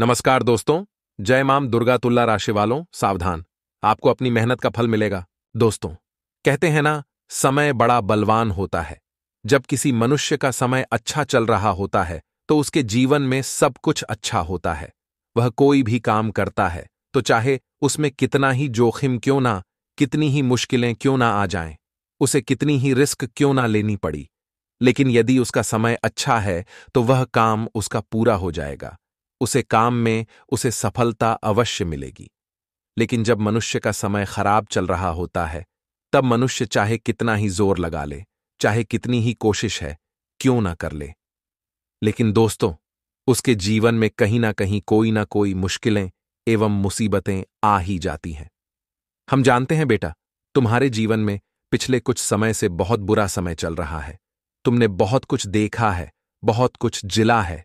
नमस्कार दोस्तों जय माम दुर्गा तुल्ला राशि वालों सावधान आपको अपनी मेहनत का फल मिलेगा दोस्तों कहते हैं ना समय बड़ा बलवान होता है जब किसी मनुष्य का समय अच्छा चल रहा होता है तो उसके जीवन में सब कुछ अच्छा होता है वह कोई भी काम करता है तो चाहे उसमें कितना ही जोखिम क्यों ना कितनी ही मुश्किलें क्यों ना आ जाएं उसे कितनी ही रिस्क क्यों ना लेनी पड़ी लेकिन यदि उसका समय अच्छा है तो वह काम उसका पूरा हो जाएगा उसे काम में उसे सफलता अवश्य मिलेगी लेकिन जब मनुष्य का समय खराब चल रहा होता है तब मनुष्य चाहे कितना ही जोर लगा ले चाहे कितनी ही कोशिश है क्यों ना कर ले लेकिन दोस्तों उसके जीवन में कहीं ना कहीं कोई ना कोई मुश्किलें एवं मुसीबतें आ ही जाती हैं हम जानते हैं बेटा तुम्हारे जीवन में पिछले कुछ समय से बहुत बुरा समय चल रहा है तुमने बहुत कुछ देखा है बहुत कुछ जिला है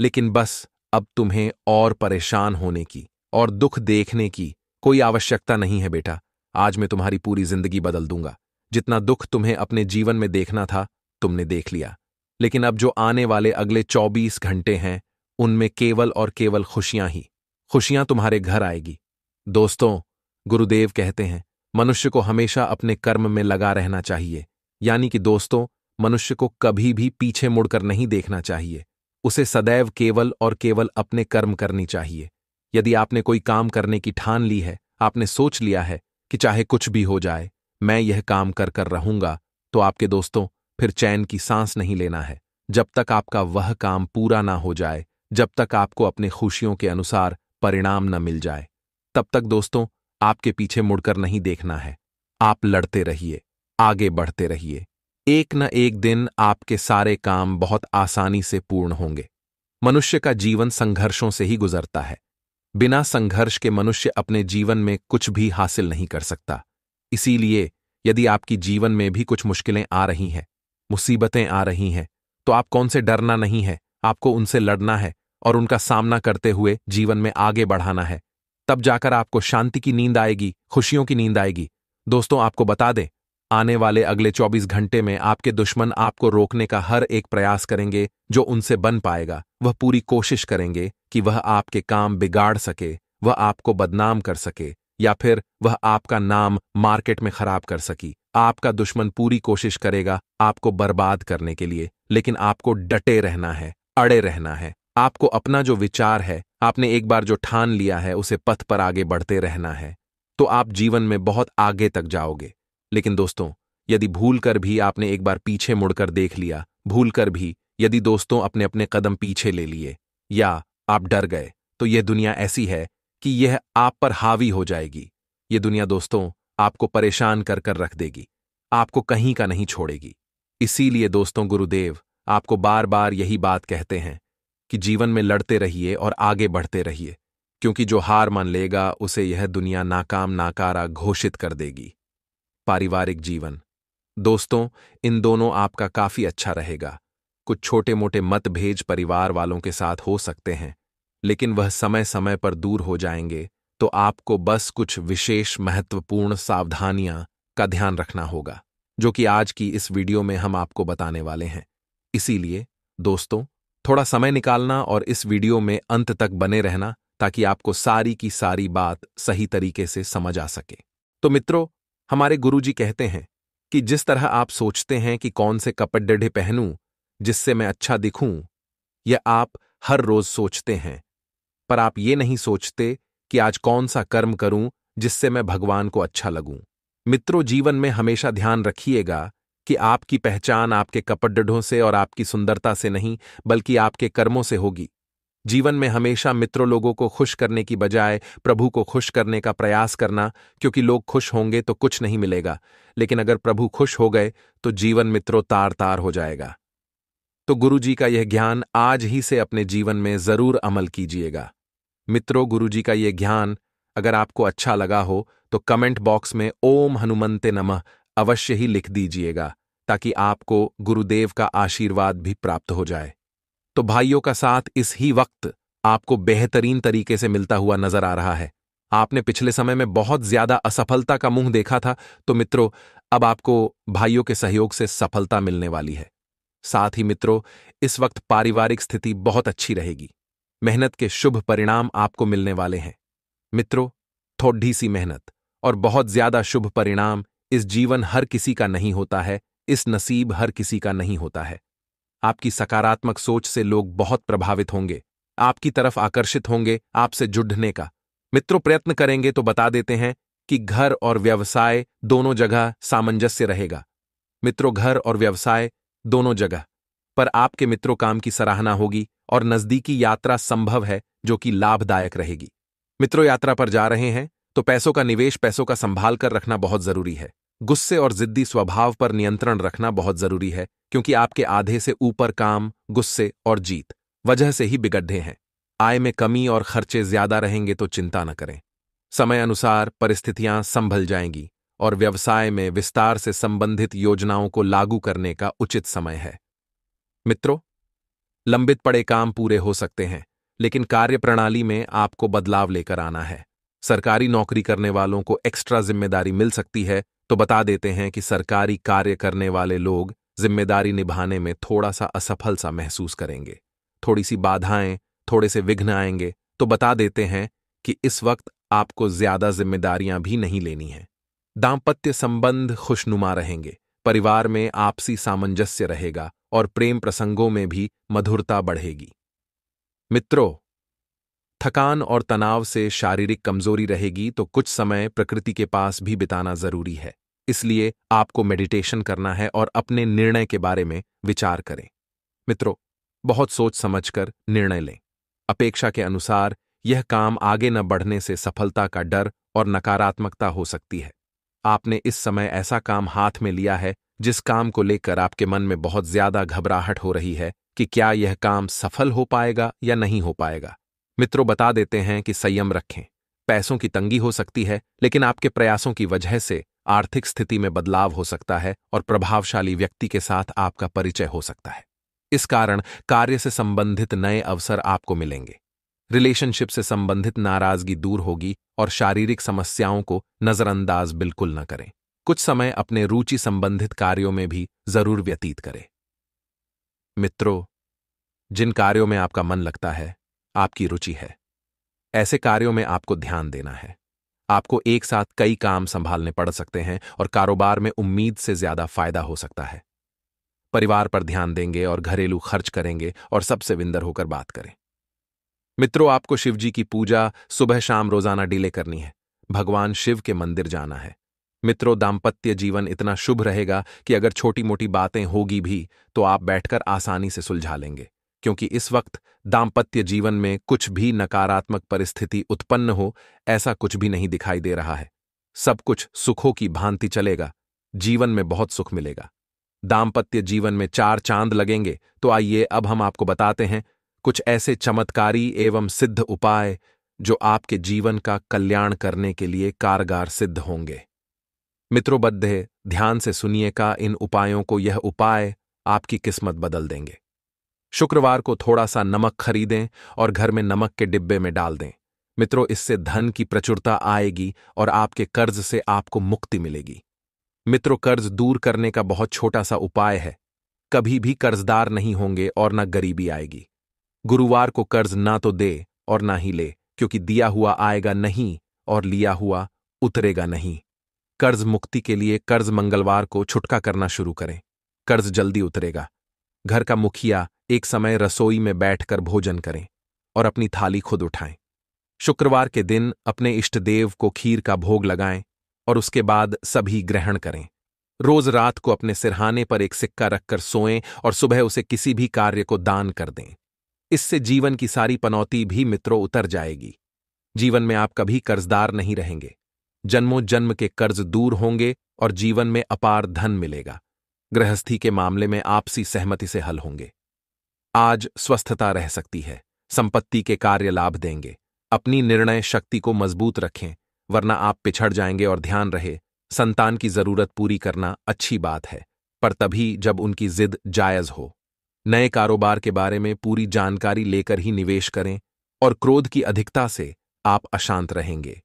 लेकिन बस अब तुम्हें और परेशान होने की और दुख देखने की कोई आवश्यकता नहीं है बेटा आज मैं तुम्हारी पूरी जिंदगी बदल दूंगा जितना दुख तुम्हें अपने जीवन में देखना था तुमने देख लिया लेकिन अब जो आने वाले अगले 24 घंटे हैं उनमें केवल और केवल खुशियां ही खुशियां तुम्हारे घर आएगी दोस्तों गुरुदेव कहते हैं मनुष्य को हमेशा अपने कर्म में लगा रहना चाहिए यानी कि दोस्तों मनुष्य को कभी भी पीछे मुड़कर नहीं देखना चाहिए उसे सदैव केवल और केवल अपने कर्म करनी चाहिए यदि आपने कोई काम करने की ठान ली है आपने सोच लिया है कि चाहे कुछ भी हो जाए मैं यह काम कर कर रहूंगा तो आपके दोस्तों फिर चैन की सांस नहीं लेना है जब तक आपका वह काम पूरा ना हो जाए जब तक आपको अपने खुशियों के अनुसार परिणाम न मिल जाए तब तक दोस्तों आपके पीछे मुड़कर नहीं देखना है आप लड़ते रहिए आगे बढ़ते रहिए एक न एक दिन आपके सारे काम बहुत आसानी से पूर्ण होंगे मनुष्य का जीवन संघर्षों से ही गुजरता है बिना संघर्ष के मनुष्य अपने जीवन में कुछ भी हासिल नहीं कर सकता इसीलिए यदि आपकी जीवन में भी कुछ मुश्किलें आ रही हैं मुसीबतें आ रही हैं तो आप कौन से डरना नहीं है आपको उनसे लड़ना है और उनका सामना करते हुए जीवन में आगे बढ़ाना है तब जाकर आपको शांति की नींद आएगी खुशियों की नींद आएगी दोस्तों आपको बता दें आने वाले अगले 24 घंटे में आपके दुश्मन आपको रोकने का हर एक प्रयास करेंगे जो उनसे बन पाएगा वह पूरी कोशिश करेंगे कि वह आपके काम बिगाड़ सके वह आपको बदनाम कर सके या फिर वह आपका नाम मार्केट में खराब कर सकी आपका दुश्मन पूरी कोशिश करेगा आपको बर्बाद करने के लिए लेकिन आपको डटे रहना है अड़े रहना है आपको अपना जो विचार है आपने एक बार जो ठान लिया है उसे पथ पर आगे बढ़ते रहना है तो आप जीवन में बहुत आगे तक जाओगे लेकिन दोस्तों यदि भूल कर भी आपने एक बार पीछे मुड़कर देख लिया भूल कर भी यदि दोस्तों अपने अपने कदम पीछे ले लिए या आप डर गए तो यह दुनिया ऐसी है कि यह आप पर हावी हो जाएगी ये दुनिया दोस्तों आपको परेशान कर कर रख देगी आपको कहीं का नहीं छोड़ेगी इसीलिए दोस्तों गुरुदेव आपको बार बार यही बात कहते हैं कि जीवन में लड़ते रहिए और आगे बढ़ते रहिए क्योंकि जो हार मान लेगा उसे यह दुनिया नाकाम नाकारा घोषित कर देगी पारिवारिक जीवन दोस्तों इन दोनों आपका काफी अच्छा रहेगा कुछ छोटे मोटे मतभेद परिवार वालों के साथ हो सकते हैं लेकिन वह समय समय पर दूर हो जाएंगे तो आपको बस कुछ विशेष महत्वपूर्ण सावधानियां का ध्यान रखना होगा जो कि आज की इस वीडियो में हम आपको बताने वाले हैं इसीलिए दोस्तों थोड़ा समय निकालना और इस वीडियो में अंत तक बने रहना ताकि आपको सारी की सारी बात सही तरीके से समझ आ सके तो मित्रों हमारे गुरुजी कहते हैं कि जिस तरह आप सोचते हैं कि कौन से कपडे डढ़े पहनूं जिससे मैं अच्छा दिखूं यह आप हर रोज सोचते हैं पर आप ये नहीं सोचते कि आज कौन सा कर्म करूं जिससे मैं भगवान को अच्छा लगूं मित्रों जीवन में हमेशा ध्यान रखिएगा कि आपकी पहचान आपके कपड़ों से और आपकी सुंदरता से नहीं बल्कि आपके कर्मों से होगी जीवन में हमेशा मित्रों लोगों को खुश करने की बजाय प्रभु को खुश करने का प्रयास करना क्योंकि लोग खुश होंगे तो कुछ नहीं मिलेगा लेकिन अगर प्रभु खुश हो गए तो जीवन मित्रों तार तार हो जाएगा तो गुरु जी का यह ज्ञान आज ही से अपने जीवन में जरूर अमल कीजिएगा मित्रों गुरु जी का यह ज्ञान अगर आपको अच्छा लगा हो तो कमेंट बॉक्स में ओम हनुमंते नमः अवश्य ही लिख दीजिएगा ताकि आपको गुरुदेव का आशीर्वाद भी प्राप्त हो जाए तो भाइयों का साथ इस ही वक्त आपको बेहतरीन तरीके से मिलता हुआ नजर आ रहा है आपने पिछले समय में बहुत ज्यादा असफलता का मुंह देखा था तो मित्रों अब आपको भाइयों के सहयोग से सफलता मिलने वाली है साथ ही मित्रों इस वक्त पारिवारिक स्थिति बहुत अच्छी रहेगी मेहनत के शुभ परिणाम आपको मिलने वाले हैं मित्रों थोड़ी सी मेहनत और बहुत ज्यादा शुभ परिणाम इस जीवन हर किसी का नहीं होता है इस नसीब हर किसी का नहीं होता है आपकी सकारात्मक सोच से लोग बहुत प्रभावित होंगे आपकी तरफ आकर्षित होंगे आपसे जुड़ने का मित्रों प्रयत्न करेंगे तो बता देते हैं कि घर और व्यवसाय दोनों जगह सामंजस्य रहेगा मित्रों घर और व्यवसाय दोनों जगह पर आपके मित्रों काम की सराहना होगी और नजदीकी यात्रा संभव है जो कि लाभदायक रहेगी मित्रों यात्रा पर जा रहे हैं तो पैसों का निवेश पैसों का संभाल कर रखना बहुत जरूरी है गुस्से और जिद्दी स्वभाव पर नियंत्रण रखना बहुत जरूरी है क्योंकि आपके आधे से ऊपर काम गुस्से और जीत वजह से ही बिगड्ढे हैं आय में कमी और खर्चे ज्यादा रहेंगे तो चिंता न करें समय अनुसार परिस्थितियां संभल जाएंगी और व्यवसाय में विस्तार से संबंधित योजनाओं को लागू करने का उचित समय है मित्रों लंबित पड़े काम पूरे हो सकते हैं लेकिन कार्यप्रणाली में आपको बदलाव लेकर आना है सरकारी नौकरी करने वालों को एक्स्ट्रा जिम्मेदारी मिल सकती है तो बता देते हैं कि सरकारी कार्य करने वाले लोग जिम्मेदारी निभाने में थोड़ा सा असफल सा महसूस करेंगे थोड़ी सी बाधाएं थोड़े से विघ्न आएंगे तो बता देते हैं कि इस वक्त आपको ज्यादा जिम्मेदारियां भी नहीं लेनी हैं दाम्पत्य संबंध खुशनुमा रहेंगे परिवार में आपसी सामंजस्य रहेगा और प्रेम प्रसंगों में भी मधुरता बढ़ेगी मित्रों थकान और तनाव से शारीरिक कमजोरी रहेगी तो कुछ समय प्रकृति के पास भी बिताना जरूरी है इसलिए आपको मेडिटेशन करना है और अपने निर्णय के बारे में विचार करें मित्रों बहुत सोच समझकर निर्णय लें अपेक्षा के अनुसार यह काम आगे न बढ़ने से सफलता का डर और नकारात्मकता हो सकती है आपने इस समय ऐसा काम हाथ में लिया है जिस काम को लेकर आपके मन में बहुत ज्यादा घबराहट हो रही है कि क्या यह काम सफल हो पाएगा या नहीं हो पाएगा मित्रों बता देते हैं कि संयम रखें पैसों की तंगी हो सकती है लेकिन आपके प्रयासों की वजह से आर्थिक स्थिति में बदलाव हो सकता है और प्रभावशाली व्यक्ति के साथ आपका परिचय हो सकता है इस कारण कार्य से संबंधित नए अवसर आपको मिलेंगे रिलेशनशिप से संबंधित नाराजगी दूर होगी और शारीरिक समस्याओं को नजरअंदाज बिल्कुल न करें कुछ समय अपने रुचि संबंधित कार्यों में भी जरूर व्यतीत करें मित्रों जिन कार्यों में आपका मन लगता है आपकी रुचि है ऐसे कार्यों में आपको ध्यान देना है आपको एक साथ कई काम संभालने पड़ सकते हैं और कारोबार में उम्मीद से ज्यादा फायदा हो सकता है परिवार पर ध्यान देंगे और घरेलू खर्च करेंगे और सबसे विंदर होकर बात करें मित्रों आपको शिवजी की पूजा सुबह शाम रोजाना डीले करनी है भगवान शिव के मंदिर जाना है मित्रों दाम्पत्य जीवन इतना शुभ रहेगा कि अगर छोटी मोटी बातें होगी भी तो आप बैठकर आसानी से सुलझा लेंगे क्योंकि इस वक्त दाम्पत्य जीवन में कुछ भी नकारात्मक परिस्थिति उत्पन्न हो ऐसा कुछ भी नहीं दिखाई दे रहा है सब कुछ सुखों की भांति चलेगा जीवन में बहुत सुख मिलेगा दाम्पत्य जीवन में चार चांद लगेंगे तो आइए अब हम आपको बताते हैं कुछ ऐसे चमत्कारी एवं सिद्ध उपाय जो आपके जीवन का कल्याण करने के लिए कारगर सिद्ध होंगे मित्रों बद्धे ध्यान से सुनिए का इन उपायों को यह उपाय आपकी किस्मत बदल देंगे शुक्रवार को थोड़ा सा नमक खरीदें और घर में नमक के डिब्बे में डाल दें मित्रों इससे धन की प्रचुरता आएगी और आपके कर्ज से आपको मुक्ति मिलेगी मित्रों कर्ज दूर करने का बहुत छोटा सा उपाय है कभी भी कर्जदार नहीं होंगे और न गरीबी आएगी गुरुवार को कर्ज ना तो दे और ना ही ले क्योंकि दिया हुआ आएगा नहीं और लिया हुआ उतरेगा नहीं कर्ज मुक्ति के लिए कर्ज मंगलवार को छुटका करना शुरू करें कर्ज जल्दी उतरेगा घर का मुखिया एक समय रसोई में बैठकर भोजन करें और अपनी थाली खुद उठाएं शुक्रवार के दिन अपने इष्टदेव को खीर का भोग लगाएं और उसके बाद सभी ग्रहण करें रोज रात को अपने सिरहाने पर एक सिक्का रखकर सोएं और सुबह उसे किसी भी कार्य को दान कर दें इससे जीवन की सारी पनौती भी मित्रों उतर जाएगी जीवन में आप कभी कर्जदार नहीं रहेंगे जन्मों जन्म के कर्ज दूर होंगे और जीवन में अपार धन मिलेगा गृहस्थी के मामले में आपसी सहमति से हल होंगे आज स्वस्थता रह सकती है संपत्ति के कार्य लाभ देंगे अपनी निर्णय शक्ति को मजबूत रखें वरना आप पिछड़ जाएंगे और ध्यान रहे संतान की जरूरत पूरी करना अच्छी बात है पर तभी जब उनकी जिद जायज हो नए कारोबार के बारे में पूरी जानकारी लेकर ही निवेश करें और क्रोध की अधिकता से आप अशांत रहेंगे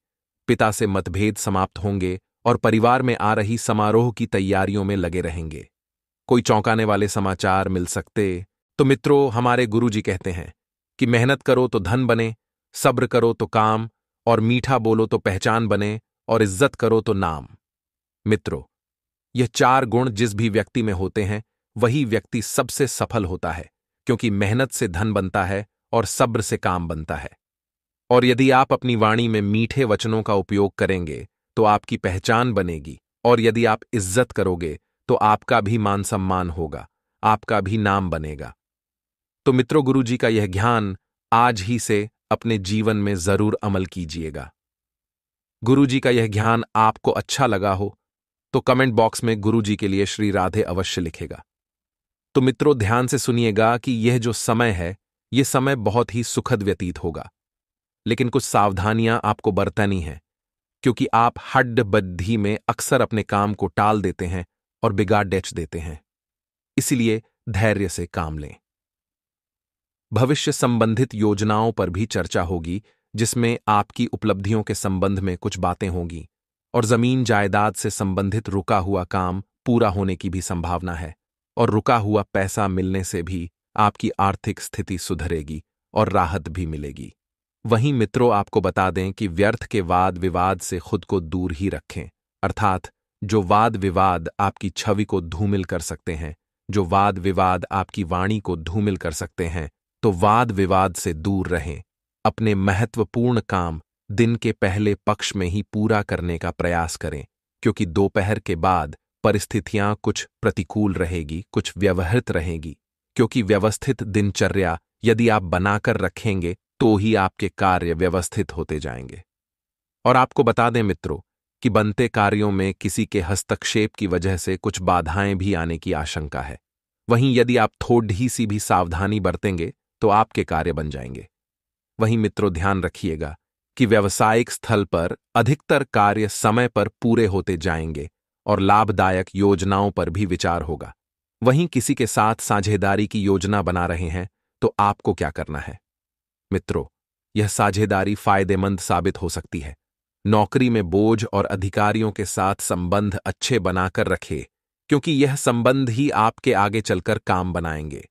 पिता से मतभेद समाप्त होंगे और परिवार में आ रही समारोह की तैयारियों में लगे रहेंगे कोई चौंकाने वाले समाचार मिल सकते तो मित्रों हमारे गुरु जी कहते हैं कि मेहनत करो तो धन बने सब्र करो तो काम और मीठा बोलो तो पहचान बने और इज्जत करो तो नाम मित्रों यह चार गुण जिस भी व्यक्ति में होते हैं वही व्यक्ति सबसे सफल होता है क्योंकि मेहनत से धन बनता है और सब्र से काम बनता है और यदि आप अपनी वाणी में मीठे वचनों का उपयोग करेंगे तो आपकी पहचान बनेगी और यदि आप इज्जत करोगे तो आपका भी मान सम्मान होगा आपका भी नाम बनेगा तो मित्रों गुरु जी का यह ज्ञान आज ही से अपने जीवन में जरूर अमल कीजिएगा गुरु जी का यह ज्ञान आपको अच्छा लगा हो तो कमेंट बॉक्स में गुरु जी के लिए श्री राधे अवश्य लिखेगा तो मित्रों ध्यान से सुनिएगा कि यह जो समय है यह समय बहुत ही सुखद व्यतीत होगा लेकिन कुछ सावधानियां आपको बरतनी हैं क्योंकि आप हड्ड बद्धी में अक्सर अपने काम को टाल देते हैं और बिगाड़ डेच देते हैं इसलिए धैर्य से काम लें भविष्य संबंधित योजनाओं पर भी चर्चा होगी जिसमें आपकी उपलब्धियों के संबंध में कुछ बातें होंगी और जमीन जायदाद से संबंधित रुका हुआ काम पूरा होने की भी संभावना है और रुका हुआ पैसा मिलने से भी आपकी आर्थिक स्थिति सुधरेगी और राहत भी मिलेगी वहीं मित्रों आपको बता दें कि व्यर्थ के वाद विवाद से खुद को दूर ही रखें अर्थात जो वाद विवाद आपकी छवि को धूमिल कर सकते हैं जो वाद विवाद आपकी वाणी को धूमिल कर सकते हैं तो वाद विवाद से दूर रहें अपने महत्वपूर्ण काम दिन के पहले पक्ष में ही पूरा करने का प्रयास करें क्योंकि दोपहर के बाद परिस्थितियां कुछ प्रतिकूल रहेगी कुछ व्यवहित रहेगी क्योंकि व्यवस्थित दिनचर्या यदि आप बनाकर रखेंगे तो ही आपके कार्य व्यवस्थित होते जाएंगे और आपको बता दें मित्रों कि बनते कार्यों में किसी के हस्तक्षेप की वजह से कुछ बाधाएं भी आने की आशंका है वहीं यदि आप थोड़ी सी भी सावधानी बरतेंगे तो आपके कार्य बन जाएंगे वहीं मित्रों ध्यान रखिएगा कि व्यवसायिक स्थल पर अधिकतर कार्य समय पर पूरे होते जाएंगे और लाभदायक योजनाओं पर भी विचार होगा वहीं किसी के साथ साझेदारी की योजना बना रहे हैं तो आपको क्या करना है मित्रों यह साझेदारी फायदेमंद साबित हो सकती है नौकरी में बोझ और अधिकारियों के साथ संबंध अच्छे बनाकर रखे क्योंकि यह संबंध ही आपके आगे चलकर काम बनाएंगे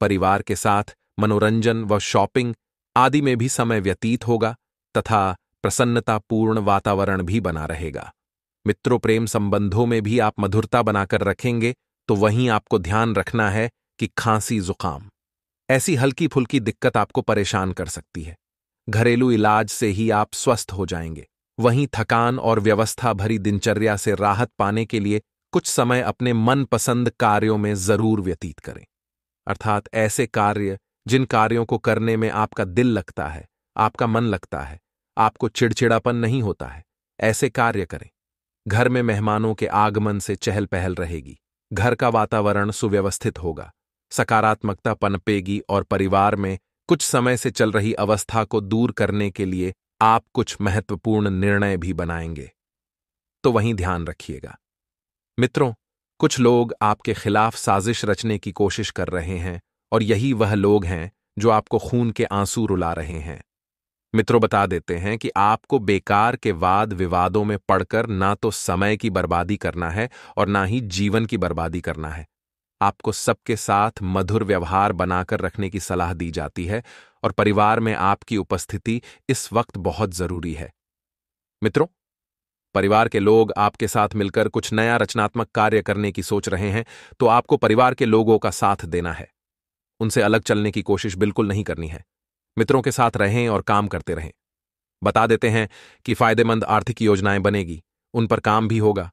परिवार के साथ मनोरंजन व शॉपिंग आदि में भी समय व्यतीत होगा तथा प्रसन्नतापूर्ण वातावरण भी बना रहेगा मित्रों प्रेम संबंधों में भी आप मधुरता बनाकर रखेंगे तो वहीं आपको ध्यान रखना है कि खांसी जुकाम ऐसी हल्की फुल्की दिक्कत आपको परेशान कर सकती है घरेलू इलाज से ही आप स्वस्थ हो जाएंगे वहीं थकान और व्यवस्था भरी दिनचर्या से राहत पाने के लिए कुछ समय अपने मनपसंद कार्यों में जरूर व्यतीत करें अर्थात ऐसे कार्य जिन कार्यों को करने में आपका दिल लगता है आपका मन लगता है आपको चिड़चिड़ापन नहीं होता है ऐसे कार्य करें घर में मेहमानों के आगमन से चहल पहल रहेगी घर का वातावरण सुव्यवस्थित होगा सकारात्मकता पनपेगी और परिवार में कुछ समय से चल रही अवस्था को दूर करने के लिए आप कुछ महत्वपूर्ण निर्णय भी बनाएंगे तो वहीं ध्यान रखिएगा मित्रों कुछ लोग आपके खिलाफ साजिश रचने की कोशिश कर रहे हैं और यही वह लोग हैं जो आपको खून के आंसू रुला रहे हैं मित्रों बता देते हैं कि आपको बेकार के वाद विवादों में पड़कर ना तो समय की बर्बादी करना है और ना ही जीवन की बर्बादी करना है आपको सबके साथ मधुर व्यवहार बनाकर रखने की सलाह दी जाती है और परिवार में आपकी उपस्थिति इस वक्त बहुत जरूरी है मित्रों परिवार के लोग आपके साथ मिलकर कुछ नया रचनात्मक कार्य करने की सोच रहे हैं तो आपको परिवार के लोगों का साथ देना है उनसे अलग चलने की कोशिश बिल्कुल नहीं करनी है मित्रों के साथ रहें और काम करते रहें बता देते हैं कि फायदेमंद आर्थिक योजनाएं बनेगी उन पर काम भी होगा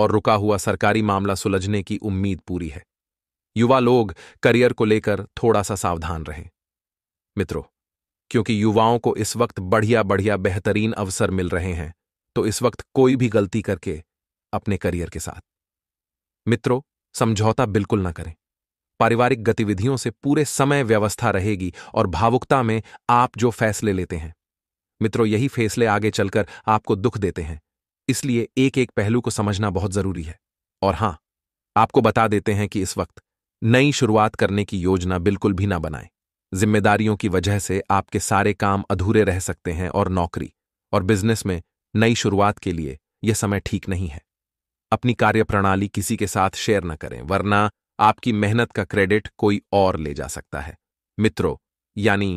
और रुका हुआ सरकारी मामला सुलझने की उम्मीद पूरी है युवा लोग करियर को लेकर थोड़ा सा सावधान रहें मित्रों क्योंकि युवाओं को इस वक्त बढ़िया बढ़िया बेहतरीन अवसर मिल रहे हैं तो इस वक्त कोई भी गलती करके अपने करियर के साथ मित्रों समझौता बिल्कुल ना करें पारिवारिक गतिविधियों से पूरे समय व्यवस्था रहेगी और भावुकता में आप जो फैसले लेते हैं मित्रों यही फैसले आगे चलकर आपको दुख देते हैं इसलिए एक एक पहलू को समझना बहुत जरूरी है और हां आपको बता देते हैं कि इस वक्त नई शुरुआत करने की योजना बिल्कुल भी ना बनाएं जिम्मेदारियों की वजह से आपके सारे काम अधूरे रह सकते हैं और नौकरी और बिजनेस में नई शुरुआत के लिए यह समय ठीक नहीं है अपनी कार्यप्रणाली किसी के साथ शेयर न करें वरना आपकी मेहनत का क्रेडिट कोई और ले जा सकता है मित्रों यानी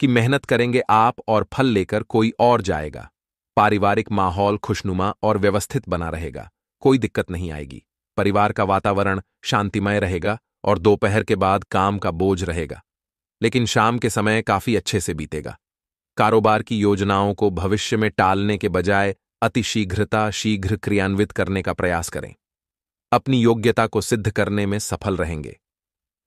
कि मेहनत करेंगे आप और फल लेकर कोई और जाएगा पारिवारिक माहौल खुशनुमा और व्यवस्थित बना रहेगा कोई दिक्कत नहीं आएगी परिवार का वातावरण शांतिमय रहेगा और दोपहर के बाद काम का बोझ रहेगा लेकिन शाम के समय काफी अच्छे से बीतेगा कारोबार की योजनाओं को भविष्य में टालने के बजाय अतिशीघ्रता शीघ्र क्रियान्वित करने का प्रयास करें अपनी योग्यता को सिद्ध करने में सफल रहेंगे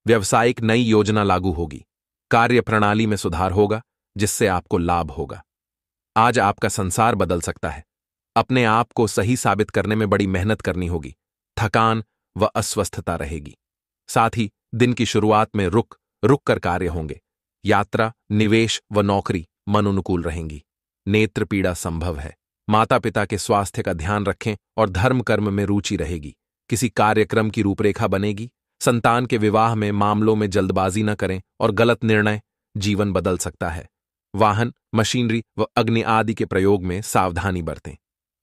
व्यवसायिक नई योजना लागू होगी कार्य प्रणाली में सुधार होगा जिससे आपको लाभ होगा आज आपका संसार बदल सकता है अपने आप को सही साबित करने में बड़ी मेहनत करनी होगी थकान व अस्वस्थता रहेगी साथ ही दिन की शुरुआत में रुक रुक कर कार्य होंगे यात्रा निवेश व नौकरी मन अनुकूल रहेंगी नेत्र पीड़ा संभव है माता पिता के स्वास्थ्य का ध्यान रखें और धर्म कर्म में रुचि रहेगी किसी कार्यक्रम की रूपरेखा बनेगी संतान के विवाह में मामलों में जल्दबाजी न करें और गलत निर्णय जीवन बदल सकता है वाहन मशीनरी व अग्नि आदि के प्रयोग में सावधानी बरतें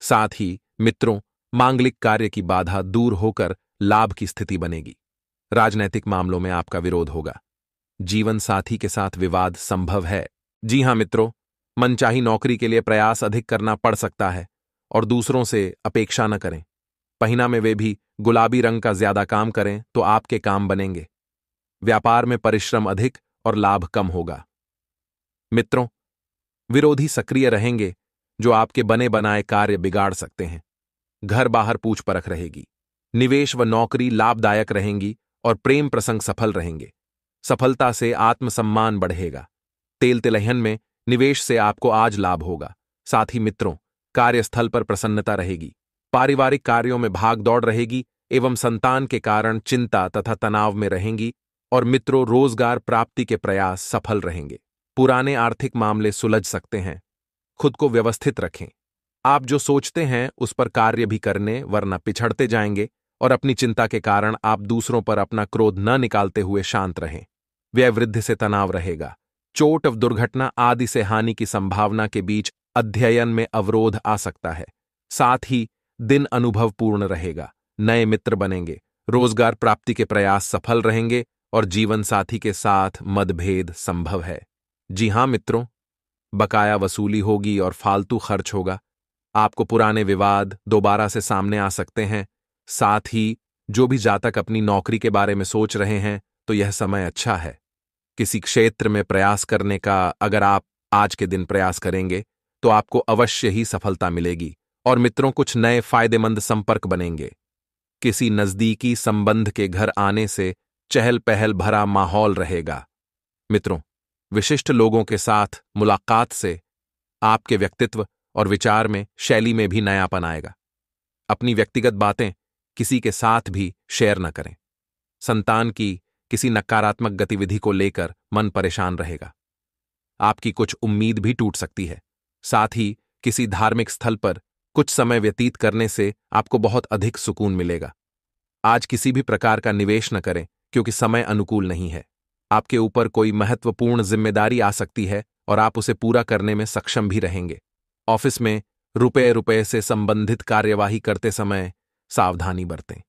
साथ ही मित्रों मांगलिक कार्य की बाधा दूर होकर लाभ की स्थिति बनेगी राजनैतिक मामलों में आपका विरोध होगा जीवन साथी के साथ विवाद संभव है जी हां मित्रों मनचाही नौकरी के लिए प्रयास अधिक करना पड़ सकता है और दूसरों से अपेक्षा न करें पहना में वे भी गुलाबी रंग का ज्यादा काम करें तो आपके काम बनेंगे व्यापार में परिश्रम अधिक और लाभ कम होगा मित्रों विरोधी सक्रिय रहेंगे जो आपके बने बनाए कार्य बिगाड़ सकते हैं घर बाहर पूछ परख रहेगी निवेश व नौकरी लाभदायक रहेंगी और प्रेम प्रसंग सफल रहेंगे सफलता से आत्मसम्मान बढ़ेगा तेल तिलहन में निवेश से आपको आज लाभ होगा साथ ही मित्रों कार्यस्थल पर प्रसन्नता रहेगी पारिवारिक कार्यों में भाग दौड़ रहेगी एवं संतान के कारण चिंता तथा तनाव में रहेंगी और मित्रों रोजगार प्राप्ति के प्रयास सफल रहेंगे पुराने आर्थिक मामले सुलझ सकते हैं खुद को व्यवस्थित रखें आप जो सोचते हैं उस पर कार्य भी करने वरना पिछड़ते जाएंगे और अपनी चिंता के कारण आप दूसरों पर अपना क्रोध न निकालते हुए शांत रहें व्यय वृद्धि से तनाव रहेगा चोट और दुर्घटना आदि से हानि की संभावना के बीच अध्ययन में अवरोध आ सकता है साथ ही दिन अनुभवपूर्ण रहेगा नए मित्र बनेंगे रोजगार प्राप्ति के प्रयास सफल रहेंगे और जीवन साथी के साथ मतभेद संभव है जी हां मित्रों बकाया वसूली होगी और फालतू खर्च होगा आपको पुराने विवाद दोबारा से सामने आ सकते हैं साथ ही जो भी जातक अपनी नौकरी के बारे में सोच रहे हैं तो यह समय अच्छा है किसी क्षेत्र में प्रयास करने का अगर आप आज के दिन प्रयास करेंगे तो आपको अवश्य ही सफलता मिलेगी और मित्रों कुछ नए फायदेमंद संपर्क बनेंगे किसी नजदीकी संबंध के घर आने से चहल पहल भरा माहौल रहेगा मित्रों विशिष्ट लोगों के साथ मुलाकात से आपके व्यक्तित्व और विचार में शैली में भी नयापन आएगा अपनी व्यक्तिगत बातें किसी के साथ भी शेयर न करें संतान की किसी नकारात्मक गतिविधि को लेकर मन परेशान रहेगा आपकी कुछ उम्मीद भी टूट सकती है साथ ही किसी धार्मिक स्थल पर कुछ समय व्यतीत करने से आपको बहुत अधिक सुकून मिलेगा आज किसी भी प्रकार का निवेश न करें क्योंकि समय अनुकूल नहीं है आपके ऊपर कोई महत्वपूर्ण जिम्मेदारी आ सकती है और आप उसे पूरा करने में सक्षम भी रहेंगे ऑफिस में रुपये रुपये से संबंधित कार्यवाही करते समय सावधानी बरतें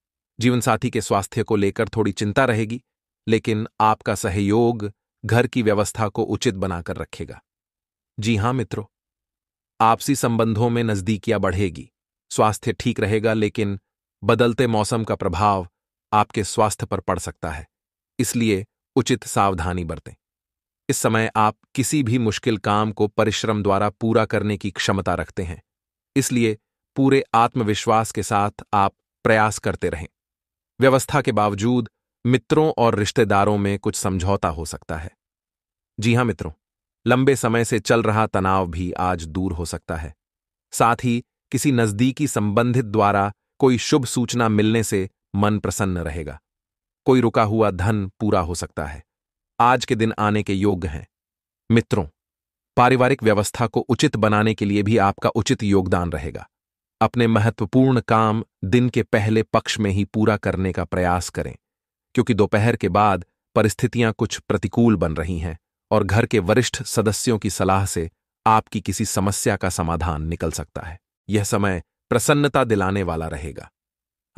जीवनसाथी के स्वास्थ्य को लेकर थोड़ी चिंता रहेगी लेकिन आपका सहयोग घर की व्यवस्था को उचित बनाकर रखेगा जी हां मित्रों आपसी संबंधों में नजदीकियां बढ़ेगी स्वास्थ्य ठीक रहेगा लेकिन बदलते मौसम का प्रभाव आपके स्वास्थ्य पर पड़ सकता है इसलिए उचित सावधानी बरतें इस समय आप किसी भी मुश्किल काम को परिश्रम द्वारा पूरा करने की क्षमता रखते हैं इसलिए पूरे आत्मविश्वास के साथ आप प्रयास करते रहें व्यवस्था के बावजूद मित्रों और रिश्तेदारों में कुछ समझौता हो सकता है जी हां मित्रों लंबे समय से चल रहा तनाव भी आज दूर हो सकता है साथ ही किसी नजदीकी संबंधित द्वारा कोई शुभ सूचना मिलने से मन प्रसन्न रहेगा कोई रुका हुआ धन पूरा हो सकता है आज के दिन आने के योग्य हैं मित्रों पारिवारिक व्यवस्था को उचित बनाने के लिए भी आपका उचित योगदान रहेगा अपने महत्वपूर्ण काम दिन के पहले पक्ष में ही पूरा करने का प्रयास करें क्योंकि दोपहर के बाद परिस्थितियां कुछ प्रतिकूल बन रही हैं और घर के वरिष्ठ सदस्यों की सलाह से आपकी किसी समस्या का समाधान निकल सकता है यह समय प्रसन्नता दिलाने वाला रहेगा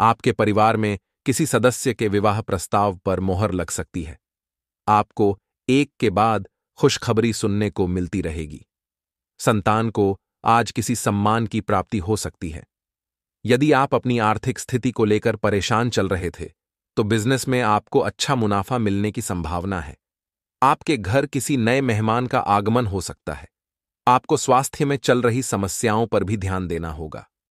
आपके परिवार में किसी सदस्य के विवाह प्रस्ताव पर मोहर लग सकती है आपको एक के बाद खुशखबरी सुनने को मिलती रहेगी संतान को आज किसी सम्मान की प्राप्ति हो सकती है यदि आप अपनी आर्थिक स्थिति को लेकर परेशान चल रहे थे तो बिजनेस में आपको अच्छा मुनाफा मिलने की संभावना है आपके घर किसी नए मेहमान का आगमन हो सकता है आपको स्वास्थ्य में चल रही समस्याओं पर भी ध्यान देना होगा